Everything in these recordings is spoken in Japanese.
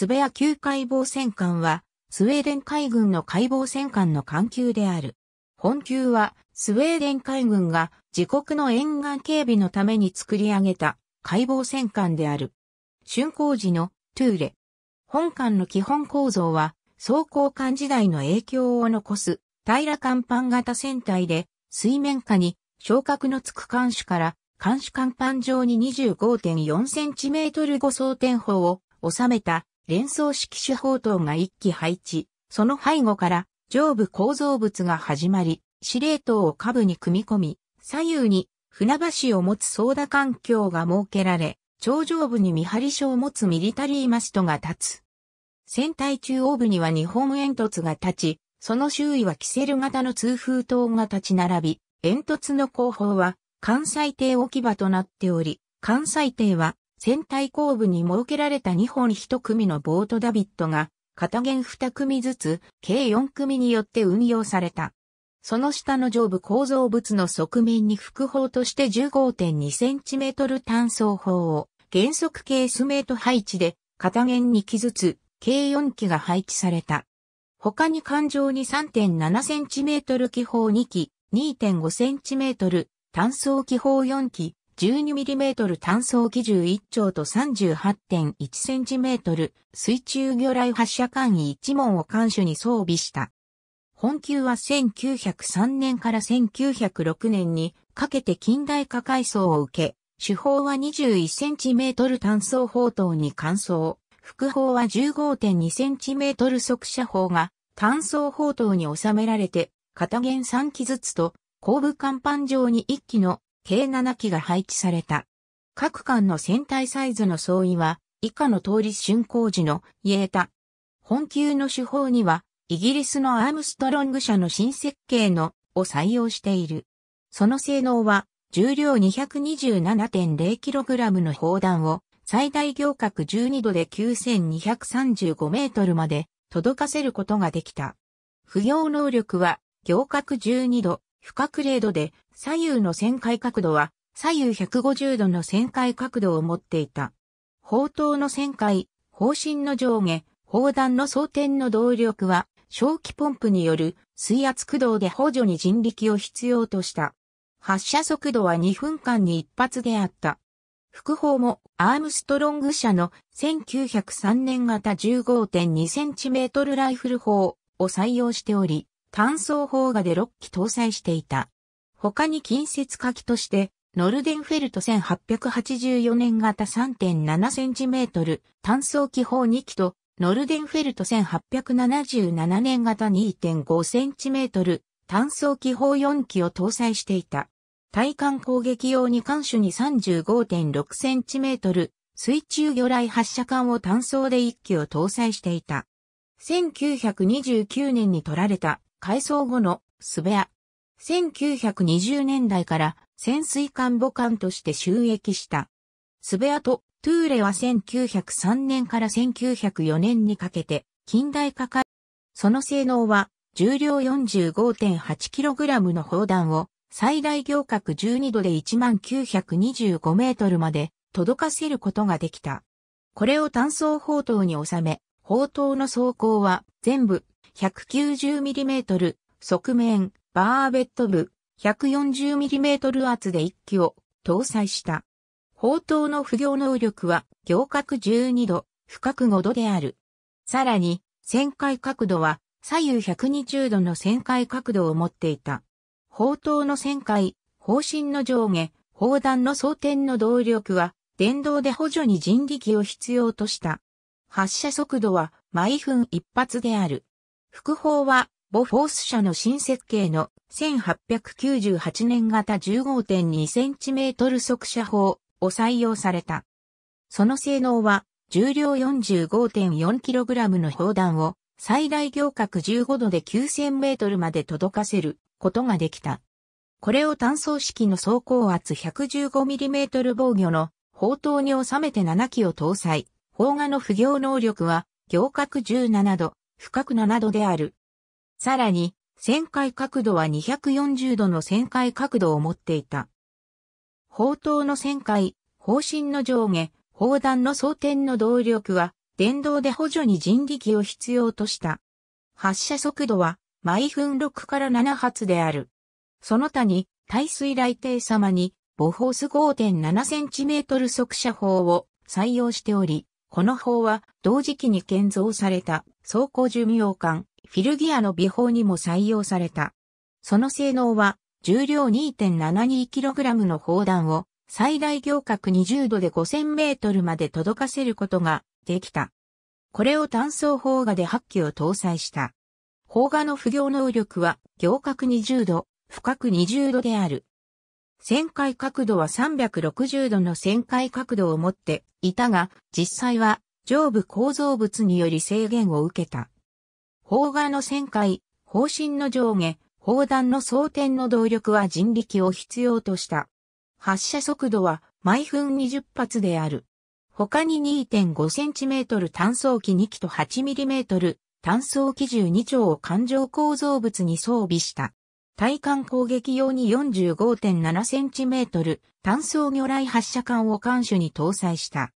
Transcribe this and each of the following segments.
スベア級解剖戦艦は、スウェーデン海軍の解剖戦艦の艦級である。本級は、スウェーデン海軍が自国の沿岸警備のために作り上げた解剖戦艦である。竣工時のトゥーレ。本艦の基本構造は、装甲艦時代の影響を残す平ら甲板型船体で、水面下に昇格のつく艦首から艦首甲板上に 25.4cm 5装天砲を収めた連想式手法等が一機配置、その背後から上部構造物が始まり、司令塔を下部に組み込み、左右に船橋を持つ操舵環境が設けられ、頂上部に見張り所を持つミリタリーマストが立つ。船体中央部には日本煙突が立ち、その周囲はキセル型の通風塔が立ち並び、煙突の後方は関西艇置き場となっており、関西艇は船体後部に設けられた2本1組のボートダビットが、片弦2組ずつ、計4組によって運用された。その下の上部構造物の側面に副砲として 15.2cm 単装砲を原則計数メート配置で片弦2機ずつ計4機が配置された。他に艦上に 3.7cm 機砲2機、2.5cm 単装機砲4機、12mm 単装機銃1丁と 38.1cm 水中魚雷発射管位1門を艦首に装備した。本級は1903年から1906年にかけて近代化改装を受け、主砲は 21cm 単装砲塔に換装、副砲は 15.2cm 速射砲が単装砲塔に収められて、片弦3機ずつと後部甲板上に1機の計7機が配置された。各艦の船体サイズの相違は、以下の通り竣工時のイエータ。本級の手法には、イギリスのアームストロング社の新設計のを採用している。その性能は、重量 227.0kg の砲弾を最大行角12度で9235メートルまで届かせることができた。不要能力は行角12度不確零度で左右の旋回角度は左右150度の旋回角度を持っていた。砲塔の旋回、砲身の上下、砲弾の装填の動力は正気ポンプによる水圧駆動で補助に人力を必要とした。発射速度は2分間に一発であった。副砲もアームストロング社の1903年型 15.2cm ライフル砲を採用しており、単装砲画で6機搭載していた。他に近接火器として、ノルデンフェルト1884年型3.7センチメートル、単装機砲2機と、ノルデンフェルト1877年型2.5センチメートル、単装機砲4機を搭載していた。対艦攻撃用に艦首に35.6センチメートル、水中魚雷発射管を単装で1機を搭載していた。1929年に取られた改装後のスベア。1920年代から潜水艦母艦として収益した。スベアとトゥーレは1903年から1904年にかけて近代化か、その性能は重量 45.8kg の砲弾を最大行角12度で1925メートルまで届かせることができた。これを単装砲塔に収め、砲塔の装甲は全部 190mm、側面、バーベット部、140mm 圧で1機を搭載した。砲塔の不行能力は行角12度、深く5度である。さらに、旋回角度は左右120度の旋回角度を持っていた。砲塔の旋回、砲身の上下、砲弾の装填の動力は、電動で補助に人力を必要とした。発射速度は毎分一発である。副砲は、ボフォース社の新設計の1898年型 15.2cm 速射砲を採用された。その性能は、重量 45.4kg の砲弾を最大行角15度で 9000m まで届かせることができた。これを単装式の走行圧 115mm 防御の砲塔に収めて7機を搭載。砲画の不行能力は行角17度、深く7度である。さらに、旋回角度は240度の旋回角度を持っていた。砲塔の旋回、砲身の上下、砲弾の装填の動力は、電動で補助に人力を必要とした。発射速度は、毎分6から7発である。その他に、耐水雷艇様に、ボホース5 7トル速射砲を採用しており、この砲は同時期に建造された。走行寿命艦、フィルギアの美法にも採用された。その性能は、重量 2.72kg の砲弾を最大行角20度で5000メートルまで届かせることができた。これを単装砲画で8機を搭載した。砲画の不行能力は行角20度、深く20度である。旋回角度は360度の旋回角度を持っていたが、実際は上部構造物により制限を受けた。砲画の旋回、砲身の上下、砲弾の装填の動力は人力を必要とした。発射速度は毎分20発である。他に 2.5cm 炭素機2機と 8mm 炭素機銃2丁を環状構造物に装備した。対艦攻撃用に 45.7cm 炭素魚雷発射管を艦首に搭載した。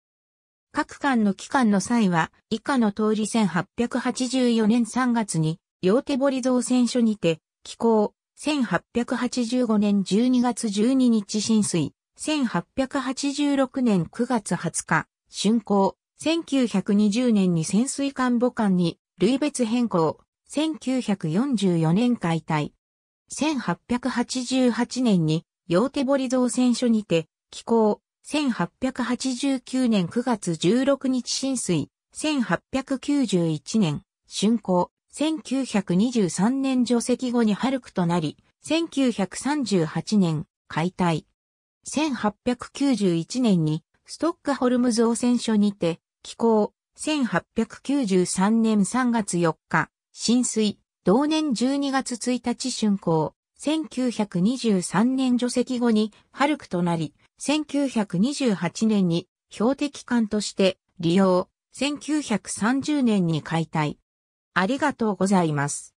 各館の期間の際は、以下の通り1884年3月に、両手堀造船所にて、寄港、1885年12月12日浸水、1886年9月20日、竣工、1920年に潜水艦母艦に、類別変更、1944年解体。1888年に、両手堀造船所にて、寄港、1889年9月16日浸水、1891年竣工、1923年除籍後に春区となり、1938年解体。1891年にストックホルム造船所にて、寄港、1893年3月4日、浸水、同年12月1日竣工、1923年除籍後に春区となり、1928年に標的艦として利用、1930年に解体。ありがとうございます。